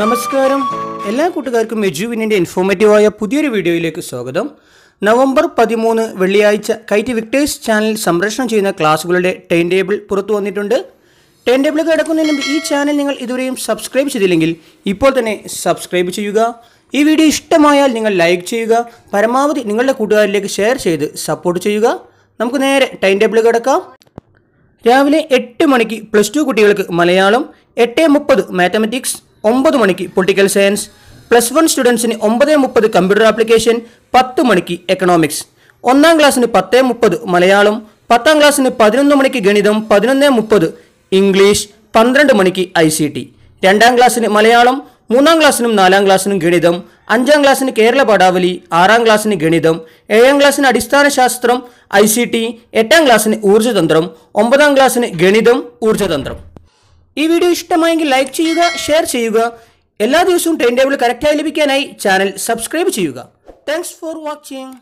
നമസ്കാരം എല്ലാ കൂട്ടുകാർക്കും എജുവിനിൻ്റെ ഇൻഫോർമേറ്റീവായ പുതിയൊരു വീഡിയോയിലേക്ക് സ്വാഗതം നവംബർ പതിമൂന്ന് വെള്ളിയാഴ്ച കൈറ്റ് വിക്ടേഴ്സ് ചാനൽ സംപ്രേഷണം ചെയ്യുന്ന ക്ലാസ്സുകളുടെ ടൈം ടേബിൾ പുറത്തു വന്നിട്ടുണ്ട് ടൈം ടേബിൾ കിടക്കുന്നതിന് മുമ്പ് ഈ ചാനൽ നിങ്ങൾ ഇതുവരെയും സബ്സ്ക്രൈബ് ചെയ്തില്ലെങ്കിൽ ഇപ്പോൾ തന്നെ സബ്സ്ക്രൈബ് ചെയ്യുക ഈ വീഡിയോ ഇഷ്ടമായാൽ നിങ്ങൾ ലൈക്ക് ചെയ്യുക പരമാവധി നിങ്ങളുടെ കൂട്ടുകാരിലേക്ക് ഷെയർ ചെയ്ത് സപ്പോർട്ട് ചെയ്യുക നമുക്ക് നേരെ ടൈം ടേബിൾ കിടക്കാം രാവിലെ എട്ട് മണിക്ക് പ്ലസ് ടു കുട്ടികൾക്ക് മലയാളം എട്ട് മുപ്പത് മാത്തമെറ്റിക്സ് ഒമ്പത് മണിക്ക് പൊളിറ്റിക്കൽ സയൻസ് പ്ലസ് വൺ സ്റ്റുഡൻസിന് ഒമ്പത് മുപ്പത് കമ്പ്യൂട്ടർ ആപ്ലിക്കേഷൻ പത്ത് മണിക്ക് എക്കണോമിക്സ് ഒന്നാം ക്ലാസ്സിന് പത്ത് മുപ്പത് മലയാളം പത്താം ക്ലാസ്സിന് പതിനൊന്ന് മണിക്ക് ഗണിതം പതിനൊന്ന് മുപ്പത് ഇംഗ്ലീഷ് പന്ത്രണ്ട് മണിക്ക് ഐ സി ടി രണ്ടാം ക്ലാസ്സിന് മലയാളം മൂന്നാം ക്ലാസ്സിനും നാലാം ക്ലാസ്സിനും ഗണിതം അഞ്ചാം ക്ലാസ്സിന് കേരള പടാവലി ആറാം ക്ലാസ്സിന് ഗണിതം ഏഴാം ക്ലാസ്സിന് അടിസ്ഥാന ശാസ്ത്രം ഐ സി ടി എട്ടാം ക്ലാസ്സിന് ഊർജ്ജതന്ത്രം ഒമ്പതാം ക്ലാസ്സിന് ഗണിതം ഊർജ്ജതന്ത്രം ഈ വീഡിയോ ഇഷ്ടമായെങ്കിൽ ലൈക്ക് ചെയ്യുക ഷെയർ ചെയ്യുക എല്ലാ ദിവസവും ടൈം ടേബിൾ കറക്റ്റായി ലഭിക്കാനായി ചാനൽ സബ്സ്ക്രൈബ് ചെയ്യുക താങ്ക്സ് ഫോർ വാച്ചിങ്